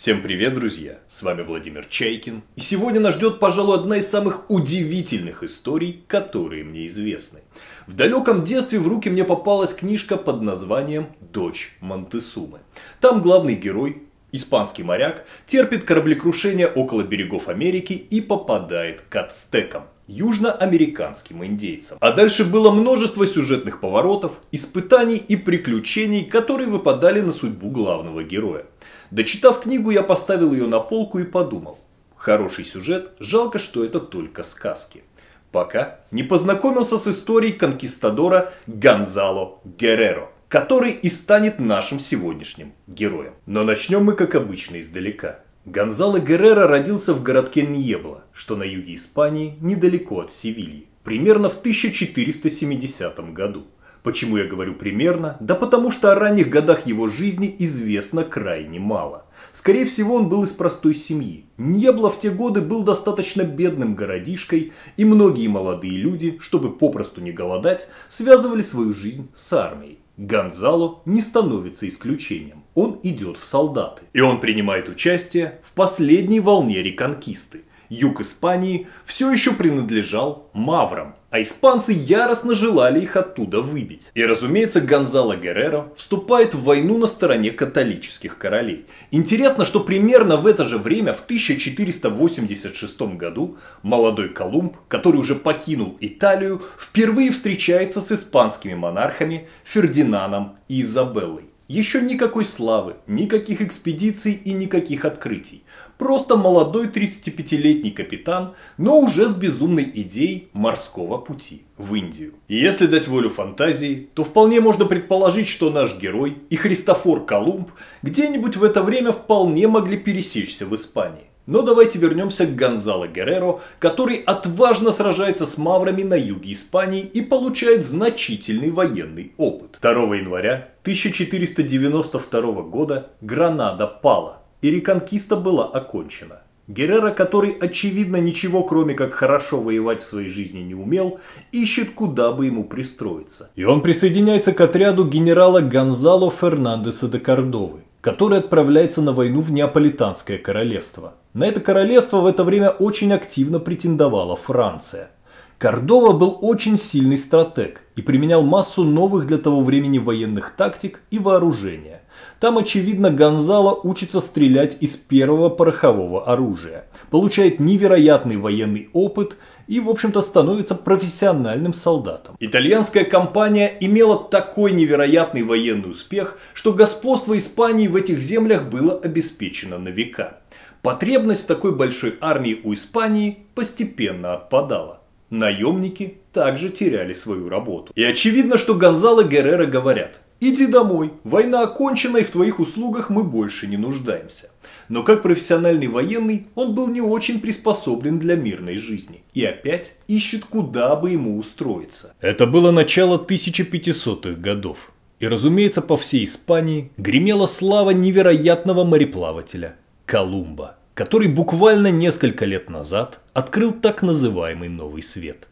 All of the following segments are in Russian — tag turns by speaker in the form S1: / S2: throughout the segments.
S1: Всем привет, друзья! С вами Владимир Чайкин. И сегодня нас ждет, пожалуй, одна из самых удивительных историй, которые мне известны. В далеком детстве в руки мне попалась книжка под названием «Дочь Монтесумы». Там главный герой, испанский моряк, терпит кораблекрушение около берегов Америки и попадает к ацтекам южноамериканским индейцам. А дальше было множество сюжетных поворотов, испытаний и приключений, которые выпадали на судьбу главного героя. Дочитав книгу, я поставил ее на полку и подумал. Хороший сюжет, жалко, что это только сказки. Пока не познакомился с историей конкистадора Гонзало Герреро, который и станет нашим сегодняшним героем. Но начнем мы, как обычно, издалека. Гонзало Герреро родился в городке Ньебла, что на юге Испании, недалеко от Севильи, примерно в 1470 году. Почему я говорю примерно? Да потому что о ранних годах его жизни известно крайне мало. Скорее всего, он был из простой семьи. Ньебло в те годы был достаточно бедным городишкой, и многие молодые люди, чтобы попросту не голодать, связывали свою жизнь с армией. Гонзало не становится исключением. Он идет в солдаты. И он принимает участие в последней волне реконкисты. Юг Испании все еще принадлежал маврам, а испанцы яростно желали их оттуда выбить. И разумеется, Гонзало Герреро вступает в войну на стороне католических королей. Интересно, что примерно в это же время, в 1486 году, молодой Колумб, который уже покинул Италию, впервые встречается с испанскими монархами Фердинандом и Изабеллой. Еще никакой славы, никаких экспедиций и никаких открытий. Просто молодой 35-летний капитан, но уже с безумной идеей морского пути в Индию. И если дать волю фантазии, то вполне можно предположить, что наш герой и Христофор Колумб где-нибудь в это время вполне могли пересечься в Испании. Но давайте вернемся к Гонзало Герреро, который отважно сражается с маврами на юге Испании и получает значительный военный опыт. 2 января 1492 года Гранада пала, и реконкиста была окончена. Геррера, который, очевидно, ничего кроме как хорошо воевать в своей жизни не умел, ищет, куда бы ему пристроиться. И он присоединяется к отряду генерала Гонзало Фернандеса де Кордовы, который отправляется на войну в Неаполитанское королевство. На это королевство в это время очень активно претендовала Франция. Кордова был очень сильный стратег и применял массу новых для того времени военных тактик и вооружения. Там, очевидно, Гонзало учится стрелять из первого порохового оружия, получает невероятный военный опыт и, в общем-то, становится профессиональным солдатом. Итальянская компания имела такой невероятный военный успех, что господство Испании в этих землях было обеспечено на века. Потребность такой большой армии у Испании постепенно отпадала. Наемники также теряли свою работу. И очевидно, что Гонзало Геррера говорят «Иди домой, война окончена и в твоих услугах мы больше не нуждаемся». Но как профессиональный военный, он был не очень приспособлен для мирной жизни. И опять ищет, куда бы ему устроиться. Это было начало 1500-х годов. И, разумеется, по всей Испании гремела слава невероятного мореплавателя – Колумба который буквально несколько лет назад открыл так называемый новый свет.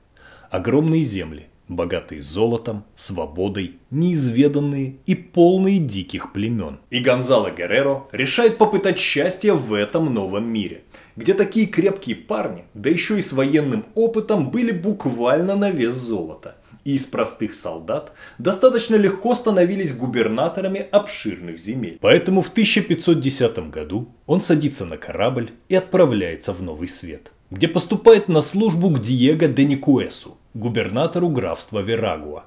S1: Огромные земли, богатые золотом, свободой, неизведанные и полные диких племен. И Гонзало Герреро решает попытать счастье в этом новом мире, где такие крепкие парни, да еще и с военным опытом, были буквально на вес золота – и из простых солдат достаточно легко становились губернаторами обширных земель. Поэтому в 1510 году он садится на корабль и отправляется в Новый Свет, где поступает на службу к Диего де Никуэсу, губернатору графства Верагуа.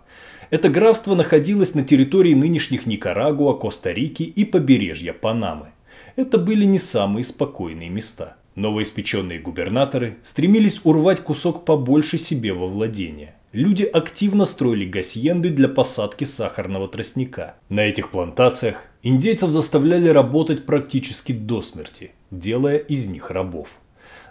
S1: Это графство находилось на территории нынешних Никарагуа, Коста-Рики и побережья Панамы. Это были не самые спокойные места. Новоиспеченные губернаторы стремились урвать кусок побольше себе во владение люди активно строили гасьенды для посадки сахарного тростника. На этих плантациях индейцев заставляли работать практически до смерти, делая из них рабов.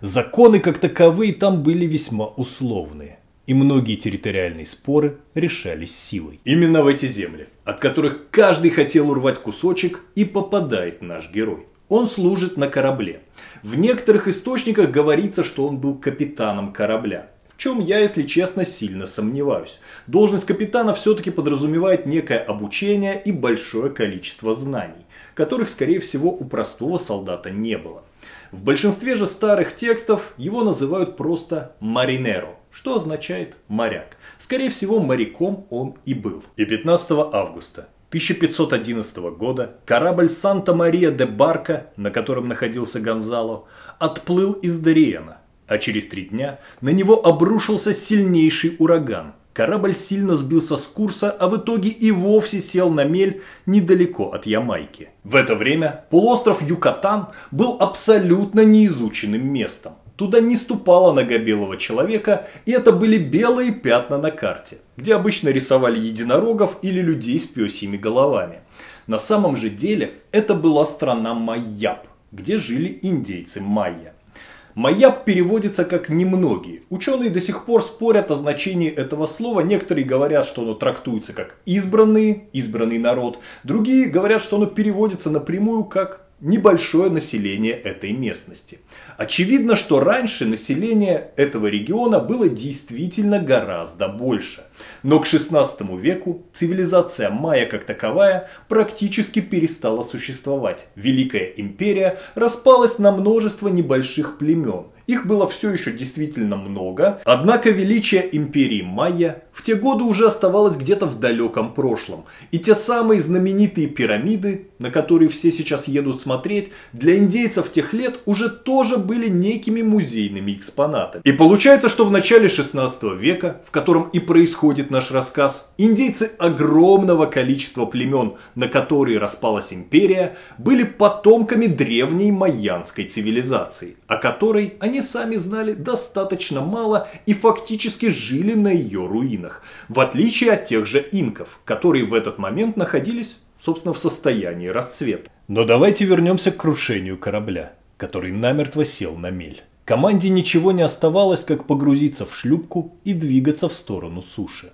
S1: Законы как таковые там были весьма условные, и многие территориальные споры решались силой. Именно в эти земли, от которых каждый хотел урвать кусочек, и попадает наш герой. Он служит на корабле. В некоторых источниках говорится, что он был капитаном корабля чем я, если честно, сильно сомневаюсь. Должность капитана все-таки подразумевает некое обучение и большое количество знаний, которых, скорее всего, у простого солдата не было. В большинстве же старых текстов его называют просто «маринеро», что означает «моряк». Скорее всего, моряком он и был. И 15 августа 1511 года корабль «Санта-Мария де Барка», на котором находился Гонзало, отплыл из Дориена, а через три дня на него обрушился сильнейший ураган. Корабль сильно сбился с курса, а в итоге и вовсе сел на мель недалеко от Ямайки. В это время полуостров Юкатан был абсолютно неизученным местом. Туда не ступала нога белого человека, и это были белые пятна на карте, где обычно рисовали единорогов или людей с пёсьими головами. На самом же деле это была страна Майяб, где жили индейцы майя. Маяб переводится как «немногие». Ученые до сих пор спорят о значении этого слова. Некоторые говорят, что оно трактуется как «избранные», «избранный народ». Другие говорят, что оно переводится напрямую как небольшое население этой местности. Очевидно, что раньше население этого региона было действительно гораздо больше. Но к 16 веку цивилизация майя как таковая практически перестала существовать. Великая империя распалась на множество небольших племен, их было все еще действительно много, однако величие империи майя в те годы уже оставалось где-то в далеком прошлом. И те самые знаменитые пирамиды, на которые все сейчас едут смотреть, для индейцев тех лет уже тоже были некими музейными экспонатами. И получается, что в начале 16 века, в котором и происходит наш рассказ, индейцы огромного количества племен, на которые распалась империя, были потомками древней майянской цивилизации, о которой они они сами знали достаточно мало и фактически жили на ее руинах, в отличие от тех же инков, которые в этот момент находились, собственно, в состоянии расцвета. Но давайте вернемся к крушению корабля, который намертво сел на мель. Команде ничего не оставалось, как погрузиться в шлюпку и двигаться в сторону суши.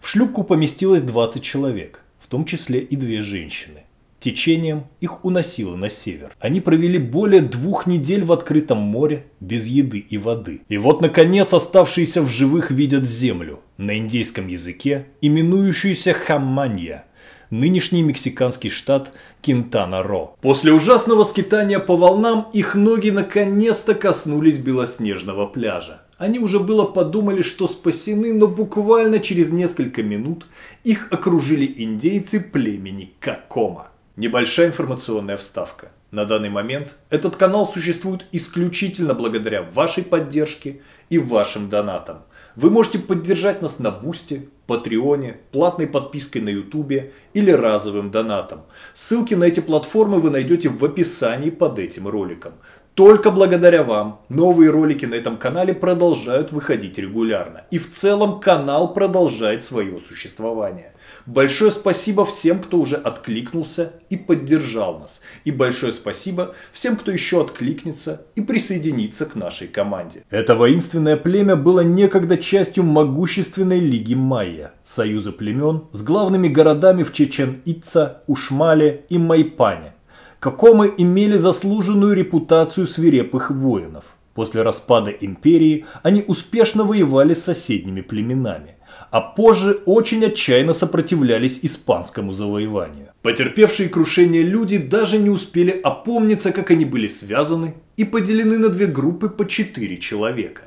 S1: В шлюпку поместилось 20 человек, в том числе и две женщины. Течением их уносило на север. Они провели более двух недель в открытом море, без еды и воды. И вот, наконец, оставшиеся в живых видят землю, на индейском языке, именующуюся Хаманья, нынешний мексиканский штат Кинтана-Ро. После ужасного скитания по волнам их ноги наконец-то коснулись белоснежного пляжа. Они уже было подумали, что спасены, но буквально через несколько минут их окружили индейцы племени Какома. Небольшая информационная вставка. На данный момент этот канал существует исключительно благодаря вашей поддержке и вашим донатам. Вы можете поддержать нас на Бусте, Патреоне, платной подпиской на Ютубе или разовым донатом. Ссылки на эти платформы вы найдете в описании под этим роликом. Только благодаря вам новые ролики на этом канале продолжают выходить регулярно. И в целом канал продолжает свое существование. Большое спасибо всем, кто уже откликнулся и поддержал нас. И большое спасибо всем, кто еще откликнется и присоединится к нашей команде. Это воинственное племя было некогда частью могущественной Лиги Майя, союза племен с главными городами в Чечен-Ица, Ушмале и Майпане Какомы имели заслуженную репутацию свирепых воинов. После распада империи они успешно воевали с соседними племенами, а позже очень отчаянно сопротивлялись испанскому завоеванию. Потерпевшие крушение люди даже не успели опомниться, как они были связаны и поделены на две группы по четыре человека.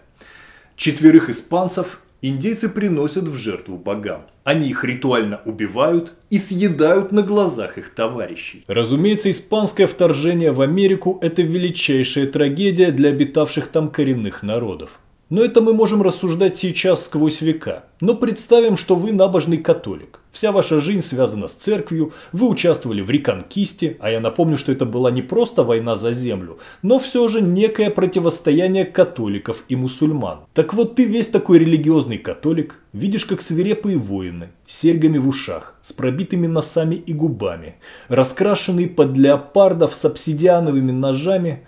S1: Четверых испанцев индейцы приносят в жертву богам. Они их ритуально убивают и съедают на глазах их товарищей. Разумеется, испанское вторжение в Америку – это величайшая трагедия для обитавших там коренных народов. Но это мы можем рассуждать сейчас сквозь века. Но представим, что вы набожный католик. Вся ваша жизнь связана с церковью, вы участвовали в реконкисте, а я напомню, что это была не просто война за землю, но все же некое противостояние католиков и мусульман. Так вот ты весь такой религиозный католик, видишь как свирепые воины, с серьгами в ушах, с пробитыми носами и губами, раскрашенные под леопардов с обсидиановыми ножами,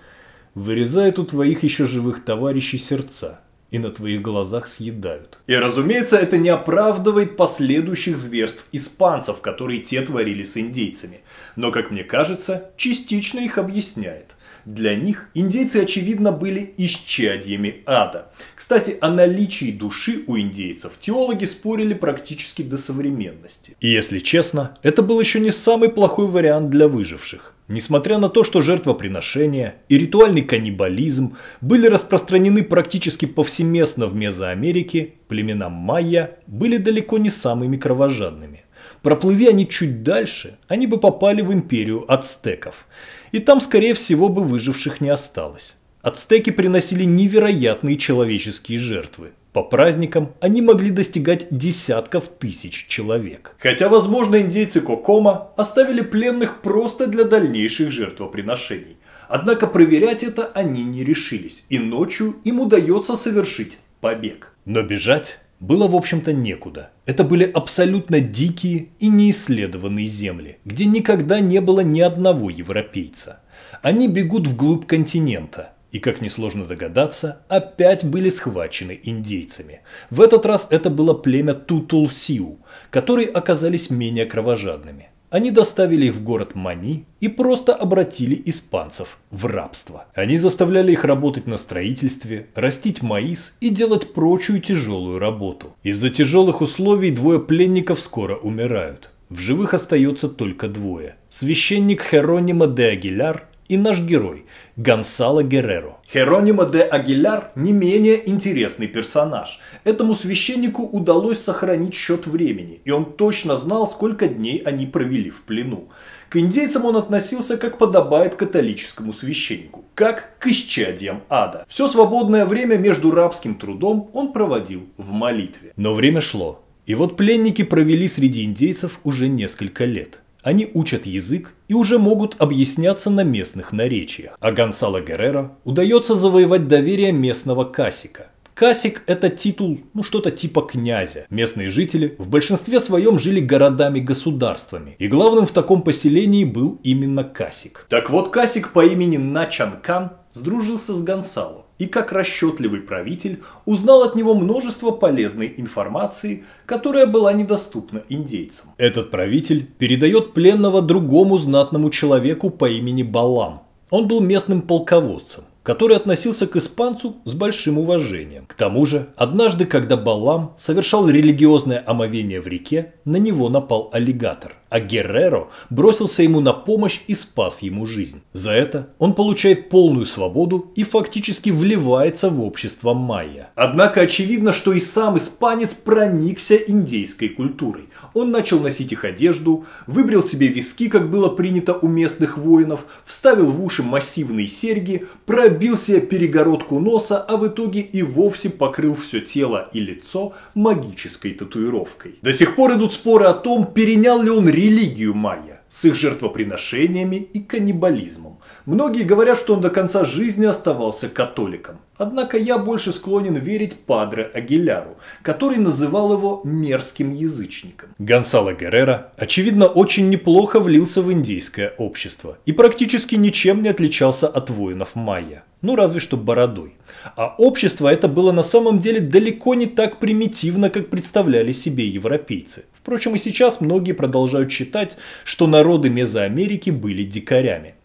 S1: вырезают у твоих еще живых товарищей сердца и на твоих глазах съедают. И разумеется, это не оправдывает последующих зверств испанцев, которые те творили с индейцами. Но, как мне кажется, частично их объясняет. Для них индейцы, очевидно, были исчадьями ада. Кстати, о наличии души у индейцев теологи спорили практически до современности. И если честно, это был еще не самый плохой вариант для выживших. Несмотря на то, что жертвоприношения и ритуальный каннибализм были распространены практически повсеместно в Мезоамерике, племена майя были далеко не самыми кровожадными. Проплыви они чуть дальше, они бы попали в империю ацтеков и там, скорее всего, бы выживших не осталось. Ацтеки приносили невероятные человеческие жертвы. По праздникам они могли достигать десятков тысяч человек. Хотя, возможно, индейцы Кокома оставили пленных просто для дальнейших жертвоприношений. Однако проверять это они не решились, и ночью им удается совершить побег. Но бежать было, в общем-то, некуда. Это были абсолютно дикие и неисследованные земли, где никогда не было ни одного европейца. Они бегут вглубь континента, и, как несложно догадаться, опять были схвачены индейцами. В этот раз это было племя Тутулсиу, которые оказались менее кровожадными. Они доставили их в город Мани и просто обратили испанцев в рабство. Они заставляли их работать на строительстве, растить маис и делать прочую тяжелую работу. Из-за тяжелых условий двое пленников скоро умирают. В живых остается только двое. Священник Херонима де Агиляр и наш герой Гонсало Герреро. Херонимо де Агиляр не менее интересный персонаж. Этому священнику удалось сохранить счет времени, и он точно знал, сколько дней они провели в плену. К индейцам он относился как подобает католическому священнику, как к исчадьям ада. Все свободное время между рабским трудом он проводил в молитве. Но время шло, и вот пленники провели среди индейцев уже несколько лет. Они учат язык и уже могут объясняться на местных наречиях. А Гонсало Геррера удается завоевать доверие местного касика. Касик – это титул, ну что-то типа князя. Местные жители в большинстве своем жили городами-государствами, и главным в таком поселении был именно Касик. Так вот, Касик по имени Начанкан сдружился с Гонсало и как расчетливый правитель узнал от него множество полезной информации, которая была недоступна индейцам. Этот правитель передает пленного другому знатному человеку по имени Балам. Он был местным полководцем который относился к испанцу с большим уважением. К тому же, однажды, когда Балам совершал религиозное омовение в реке, на него напал аллигатор а Герреро бросился ему на помощь и спас ему жизнь. За это он получает полную свободу и фактически вливается в общество майя. Однако очевидно, что и сам испанец проникся индейской культурой. Он начал носить их одежду, выбрил себе виски, как было принято у местных воинов, вставил в уши массивные серьги, пробил себе перегородку носа, а в итоге и вовсе покрыл все тело и лицо магической татуировкой. До сих пор идут споры о том, перенял ли он религию майя с их жертвоприношениями и каннибализмом. Многие говорят, что он до конца жизни оставался католиком. Однако я больше склонен верить Падре Агиляру, который называл его мерзким язычником. Гонсало Геррера, очевидно, очень неплохо влился в индейское общество и практически ничем не отличался от воинов майя. Ну, разве что бородой. А общество это было на самом деле далеко не так примитивно, как представляли себе европейцы. Впрочем, и сейчас многие продолжают считать, что народы Мезоамерики были дикарями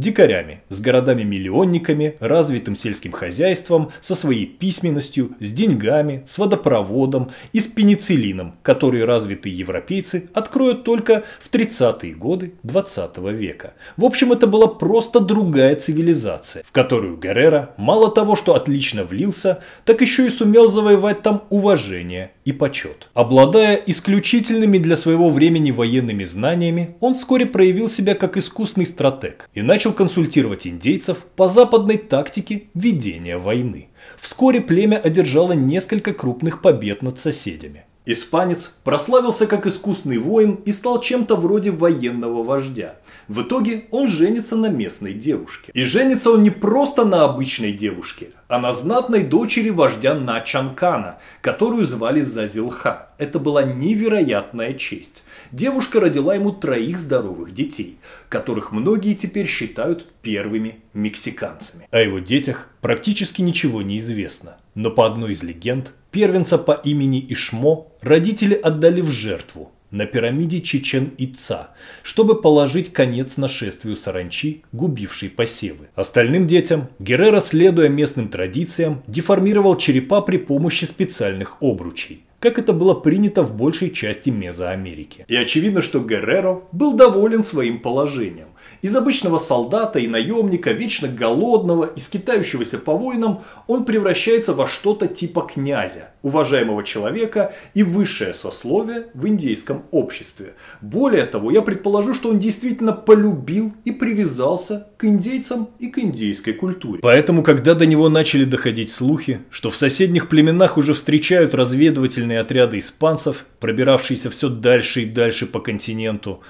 S1: дикарями, с городами-миллионниками, развитым сельским хозяйством, со своей письменностью, с деньгами, с водопроводом и с пенициллином, который развитые европейцы откроют только в 30-е годы 20 века. В общем, это была просто другая цивилизация, в которую Геррера мало того, что отлично влился, так еще и сумел завоевать там уважение и почет. Обладая исключительными для своего времени военными знаниями, он вскоре проявил себя как искусный стратег и начал начал консультировать индейцев по западной тактике ведения войны. Вскоре племя одержало несколько крупных побед над соседями. Испанец прославился как искусный воин и стал чем-то вроде военного вождя. В итоге он женится на местной девушке. И женится он не просто на обычной девушке, а на знатной дочери вождя Начанкана, которую звали Зазилха. Это была невероятная честь девушка родила ему троих здоровых детей, которых многие теперь считают первыми мексиканцами. О его детях практически ничего не известно, но по одной из легенд, первенца по имени Ишмо родители отдали в жертву на пирамиде Чечен-Ица, чтобы положить конец нашествию саранчи, губившей посевы. Остальным детям Геррера, следуя местным традициям, деформировал черепа при помощи специальных обручей как это было принято в большей части Мезоамерики. И очевидно, что Герреро был доволен своим положением. Из обычного солдата и наемника, вечно голодного и скитающегося по войнам, он превращается во что-то типа князя, уважаемого человека и высшее сословие в индейском обществе. Более того, я предположу, что он действительно полюбил и привязался к индейцам и к индейской культуре. Поэтому, когда до него начали доходить слухи, что в соседних племенах уже встречают разведывательные разведывательные отряды испанцев, пробиравшиеся все дальше и дальше по континенту,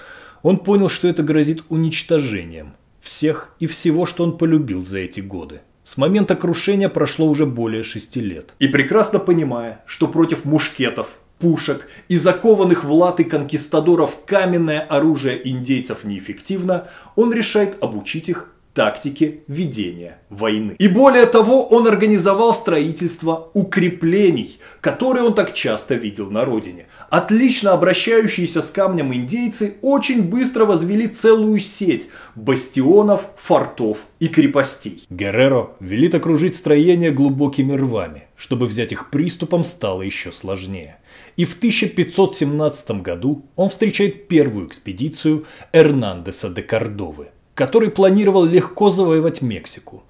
S1: он понял, что это грозит уничтожением всех и всего, что он полюбил за эти годы. С момента крушения прошло уже более шести лет. И прекрасно понимая, что против мушкетов, пушек и закованных в латы конкистадоров каменное оружие индейцев неэффективно, он решает обучить их Тактики ведения войны. И более того, он организовал строительство укреплений, которые он так часто видел на родине. Отлично обращающиеся с камнем индейцы очень быстро возвели целую сеть бастионов, фортов и крепостей. Герреро велит окружить строение глубокими рвами, чтобы взять их приступом стало еще сложнее. И в 1517 году он встречает первую экспедицию Эрнандеса де Кордовы – который планировал легко завоевать Мексику.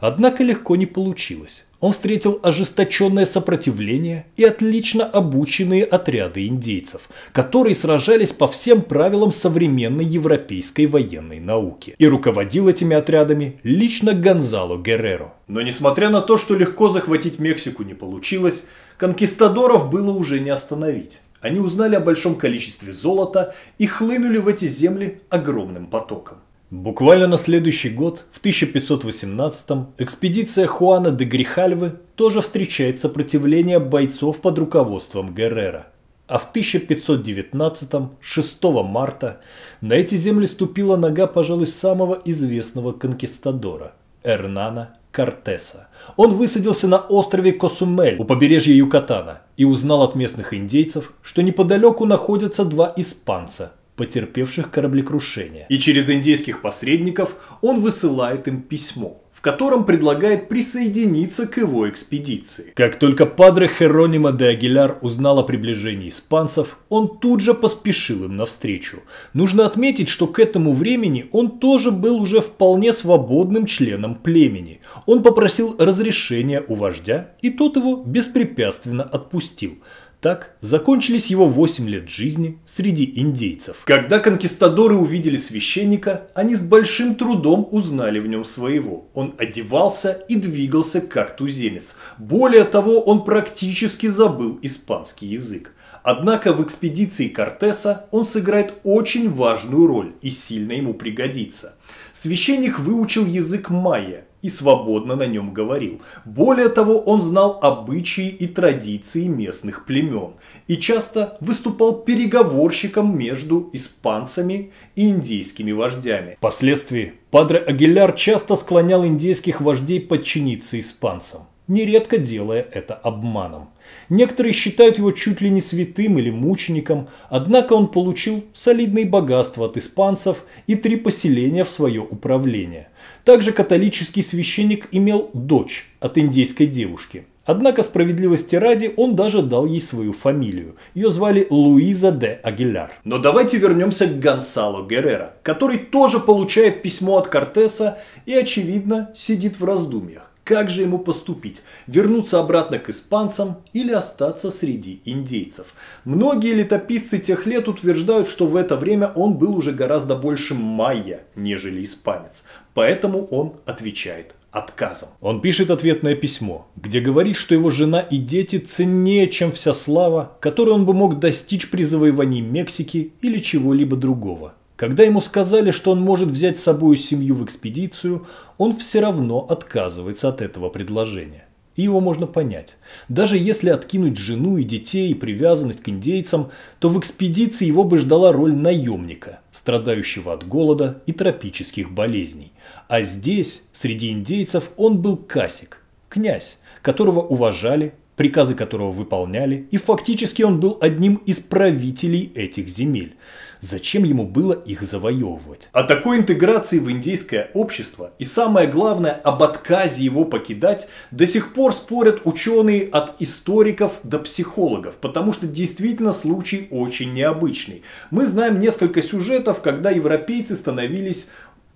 S1: Однако легко не получилось. Он встретил ожесточенное сопротивление и отлично обученные отряды индейцев, которые сражались по всем правилам современной европейской военной науки. И руководил этими отрядами лично Гонзало Герреро. Но несмотря на то, что легко захватить Мексику не получилось, конкистадоров было уже не остановить. Они узнали о большом количестве золота и хлынули в эти земли огромным потоком. Буквально на следующий год, в 1518-м, экспедиция Хуана де Грихальвы тоже встречает сопротивление бойцов под руководством Геррера. А в 1519-м, 6 марта, на эти земли ступила нога, пожалуй, самого известного конкистадора – Эрнана Кортеса. Он высадился на острове Косумель у побережья Юкатана и узнал от местных индейцев, что неподалеку находятся два испанца – потерпевших кораблекрушение, и через индейских посредников он высылает им письмо, в котором предлагает присоединиться к его экспедиции. Как только Падре Херонима де Агиляр узнал о приближении испанцев, он тут же поспешил им навстречу. Нужно отметить, что к этому времени он тоже был уже вполне свободным членом племени. Он попросил разрешения у вождя, и тот его беспрепятственно отпустил – так закончились его 8 лет жизни среди индейцев. Когда конкистадоры увидели священника, они с большим трудом узнали в нем своего. Он одевался и двигался как туземец. Более того, он практически забыл испанский язык. Однако в экспедиции Кортеса он сыграет очень важную роль и сильно ему пригодится. Священник выучил язык майя, и свободно на нем говорил. Более того, он знал обычаи и традиции местных племен и часто выступал переговорщиком между испанцами и индейскими вождями. Впоследствии Падре Агиляр часто склонял индейских вождей подчиниться испанцам, нередко делая это обманом. Некоторые считают его чуть ли не святым или мучеником, однако он получил солидные богатства от испанцев и три поселения в свое управление. Также католический священник имел дочь от индейской девушки. Однако справедливости ради он даже дал ей свою фамилию. Ее звали Луиза де Агиляр. Но давайте вернемся к Гонсало Геррера, который тоже получает письмо от Кортеса и, очевидно, сидит в раздумьях. Как же ему поступить? Вернуться обратно к испанцам или остаться среди индейцев? Многие летописцы тех лет утверждают, что в это время он был уже гораздо больше майя, нежели испанец. Поэтому он отвечает отказом. Он пишет ответное письмо, где говорит, что его жена и дети ценнее, чем вся слава, которую он бы мог достичь при завоевании Мексики или чего-либо другого когда ему сказали, что он может взять с собой семью в экспедицию, он все равно отказывается от этого предложения. И его можно понять. Даже если откинуть жену и детей и привязанность к индейцам, то в экспедиции его бы ждала роль наемника, страдающего от голода и тропических болезней. А здесь, среди индейцев, он был касик, князь, которого уважали, приказы которого выполняли, и фактически он был одним из правителей этих земель – Зачем ему было их завоевывать? О такой интеграции в индейское общество и самое главное об отказе его покидать до сих пор спорят ученые от историков до психологов, потому что действительно случай очень необычный. Мы знаем несколько сюжетов, когда европейцы становились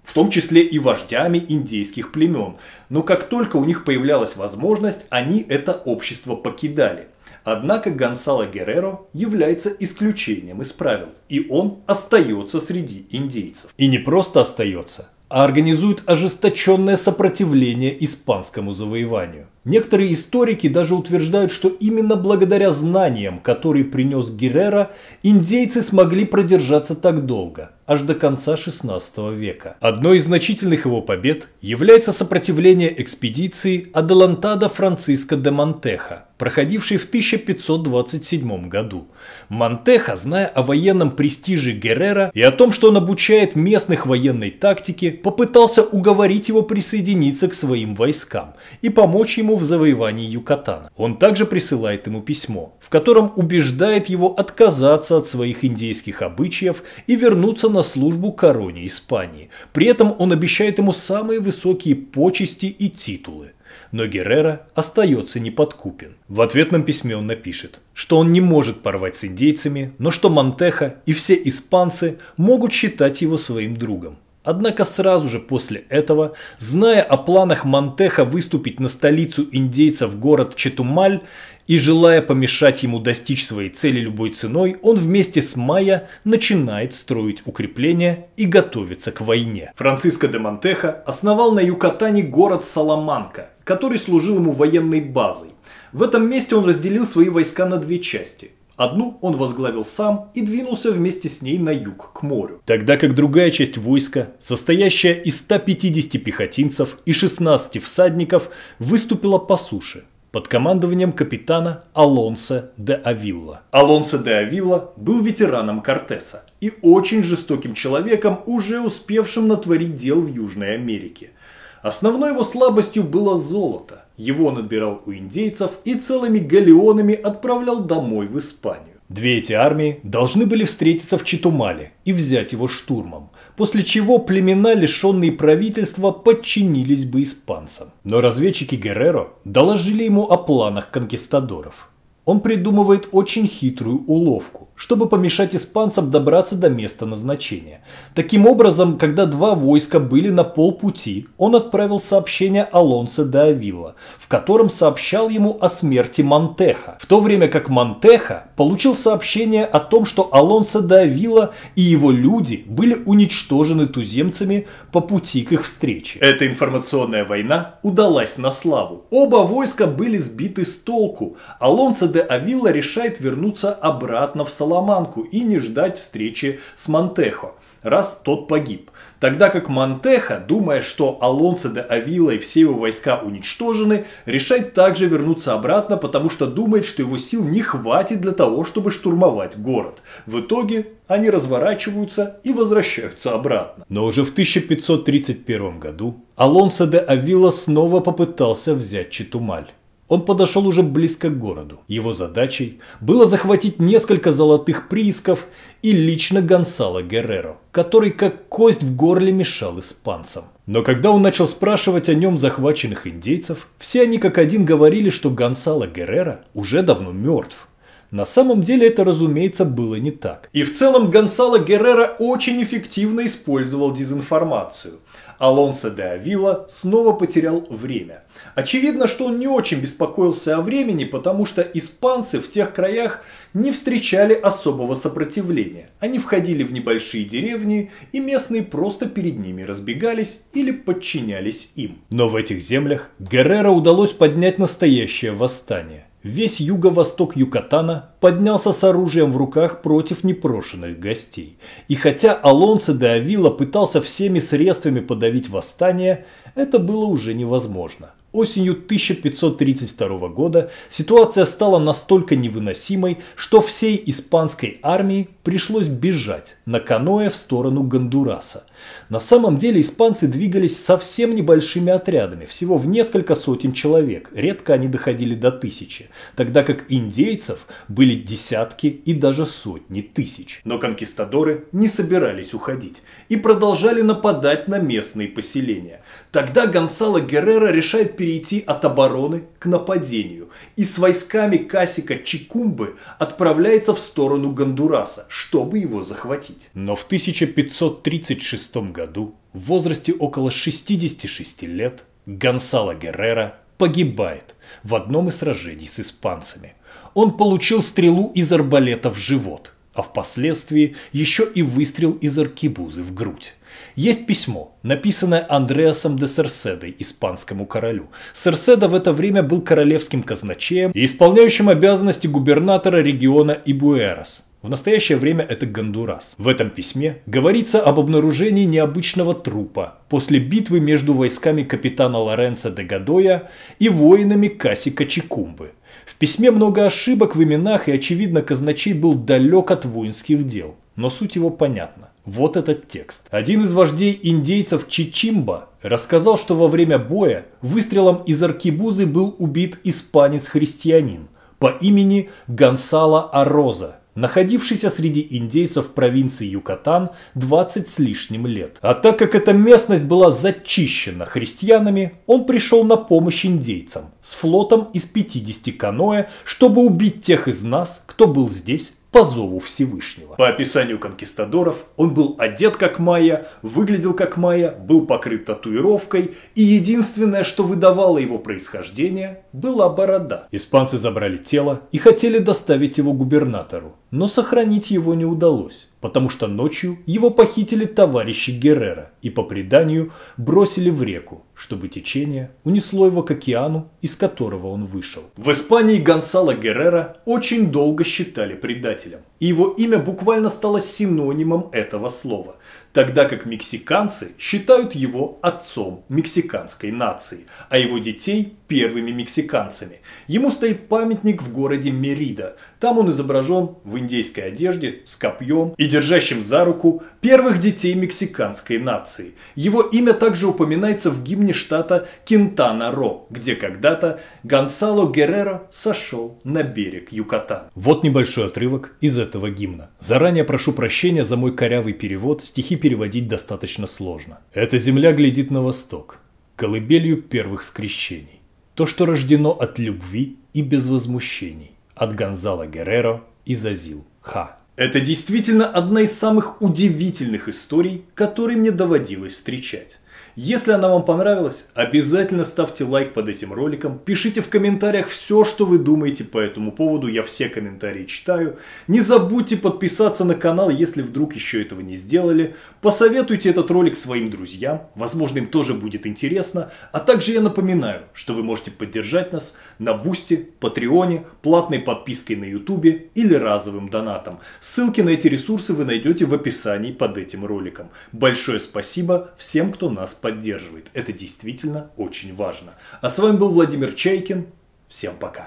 S1: в том числе и вождями индейских племен. Но как только у них появлялась возможность, они это общество покидали. Однако Гонсало Герреро является исключением из правил, и он остается среди индейцев. И не просто остается, а организует ожесточенное сопротивление испанскому завоеванию. Некоторые историки даже утверждают, что именно благодаря знаниям, которые принес Геррера, индейцы смогли продержаться так долго, аж до конца 16 века. Одной из значительных его побед является сопротивление экспедиции Аделантада Франциско де Монтеха, проходившей в 1527 году. Монтеха, зная о военном престиже Геррера и о том, что он обучает местных военной тактике, попытался уговорить его присоединиться к своим войскам и помочь ему в завоевании Юкатана. Он также присылает ему письмо, в котором убеждает его отказаться от своих индейских обычаев и вернуться на службу короне Испании. При этом он обещает ему самые высокие почести и титулы. Но Геррера остается неподкупен. В ответном письме он напишет, что он не может порвать с индейцами, но что Монтеха и все испанцы могут считать его своим другом. Однако сразу же после этого, зная о планах Монтеха выступить на столицу индейцев город Четумаль и желая помешать ему достичь своей цели любой ценой, он вместе с Майя начинает строить укрепления и готовится к войне. Франциско де Монтеха основал на Юкатане город Саламанка, который служил ему военной базой. В этом месте он разделил свои войска на две части. Одну он возглавил сам и двинулся вместе с ней на юг, к морю. Тогда как другая часть войска, состоящая из 150 пехотинцев и 16 всадников, выступила по суше под командованием капитана Алонсо де Авилла. Алонсо де Авилла был ветераном Кортеса и очень жестоким человеком, уже успевшим натворить дел в Южной Америке – Основной его слабостью было золото. Его он отбирал у индейцев и целыми галеонами отправлял домой в Испанию. Две эти армии должны были встретиться в Читумале и взять его штурмом, после чего племена, лишенные правительства, подчинились бы испанцам. Но разведчики Герреро доложили ему о планах конкистадоров он придумывает очень хитрую уловку, чтобы помешать испанцам добраться до места назначения. Таким образом, когда два войска были на полпути, он отправил сообщение Алонсо де Авилла, в котором сообщал ему о смерти Монтеха, в то время как Монтеха получил сообщение о том, что Алонсо де Авилла и его люди были уничтожены туземцами по пути к их встрече. Эта информационная война удалась на славу. Оба войска были сбиты с толку. Алонсо де де Авилла решает вернуться обратно в Саламанку и не ждать встречи с Монтехо, раз тот погиб. Тогда как Монтеха, думая, что Алонсо де Авилла и все его войска уничтожены, решает также вернуться обратно, потому что думает, что его сил не хватит для того, чтобы штурмовать город. В итоге они разворачиваются и возвращаются обратно. Но уже в 1531 году Алонсо де Авилла снова попытался взять Читумаль. Он подошел уже близко к городу. Его задачей было захватить несколько золотых приисков и лично Гонсало Герреро, который как кость в горле мешал испанцам. Но когда он начал спрашивать о нем захваченных индейцев, все они как один говорили, что Гонсало Геррера уже давно мертв. На самом деле это, разумеется, было не так. И в целом Гонсало Геррера очень эффективно использовал дезинформацию. Алонсо де Авила снова потерял время. Очевидно, что он не очень беспокоился о времени, потому что испанцы в тех краях не встречали особого сопротивления. Они входили в небольшие деревни, и местные просто перед ними разбегались или подчинялись им. Но в этих землях Геррера удалось поднять настоящее восстание весь юго-восток Юкатана поднялся с оружием в руках против непрошенных гостей. И хотя Алонсо де Авила пытался всеми средствами подавить восстание, это было уже невозможно. Осенью 1532 года ситуация стала настолько невыносимой, что всей испанской армии пришлось бежать на каноэ в сторону Гондураса. На самом деле испанцы двигались совсем небольшими отрядами, всего в несколько сотен человек, редко они доходили до тысячи, тогда как индейцев были десятки и даже сотни тысяч. Но конкистадоры не собирались уходить и продолжали нападать на местные поселения. Тогда Гонсало Геррера решает перейти от обороны к нападению и с войсками Касика Чикумбы отправляется в сторону Гондураса, чтобы его захватить. Но в 1536 году году в возрасте около 66 лет Гонсало Геррера погибает в одном из сражений с испанцами. Он получил стрелу из арбалета в живот, а впоследствии еще и выстрел из аркебузы в грудь. Есть письмо, написанное Андреасом де Серседой, испанскому королю. Серседа в это время был королевским казначеем и исполняющим обязанности губернатора региона Ибуэрос – в настоящее время это Гондурас. В этом письме говорится об обнаружении необычного трупа после битвы между войсками капитана Лоренцо де Гадоя и воинами Каси Качикумбы. В письме много ошибок в именах и очевидно казначей был далек от воинских дел, но суть его понятна. Вот этот текст. Один из вождей индейцев Чичимба рассказал, что во время боя выстрелом из аркибузы был убит испанец-христианин по имени Гонсало Ароза, находившийся среди индейцев провинции Юкатан 20 с лишним лет. А так как эта местность была зачищена христианами, он пришел на помощь индейцам с флотом из 50 каноэ, чтобы убить тех из нас, кто был здесь по зову Всевышнего. По описанию конкистадоров, он был одет как майя, выглядел как майя, был покрыт татуировкой, и единственное, что выдавало его происхождение, была борода. Испанцы забрали тело и хотели доставить его губернатору, но сохранить его не удалось, потому что ночью его похитили товарищи Геррера и, по преданию, бросили в реку, чтобы течение унесло его к океану, из которого он вышел. В Испании Гонсало Геррера очень долго считали предателем, и его имя буквально стало синонимом этого слова тогда как мексиканцы считают его отцом мексиканской нации, а его детей первыми мексиканцами. Ему стоит памятник в городе Мерида. Там он изображен в индейской одежде, с копьем и держащим за руку первых детей мексиканской нации. Его имя также упоминается в гимне штата Кентана-Ро, где когда-то Гонсало Геррера сошел на берег Юкатан. Вот небольшой отрывок из этого гимна. Заранее прошу прощения за мой корявый перевод, стихи переводить достаточно сложно. Эта земля глядит на восток, колыбелью первых скрещений. То, что рождено от любви и без возмущений. От Гонзала Герреро и Зазил Ха. Это действительно одна из самых удивительных историй, которые мне доводилось встречать. Если она вам понравилась, обязательно ставьте лайк под этим роликом, пишите в комментариях все, что вы думаете по этому поводу, я все комментарии читаю. Не забудьте подписаться на канал, если вдруг еще этого не сделали. Посоветуйте этот ролик своим друзьям, возможно им тоже будет интересно. А также я напоминаю, что вы можете поддержать нас на Бусти, Патреоне, платной подпиской на Ютубе или разовым донатом. Ссылки на эти ресурсы вы найдете в описании под этим роликом. Большое спасибо всем, кто нас поддерживает поддерживает. Это действительно очень важно. А с вами был Владимир Чайкин. Всем пока.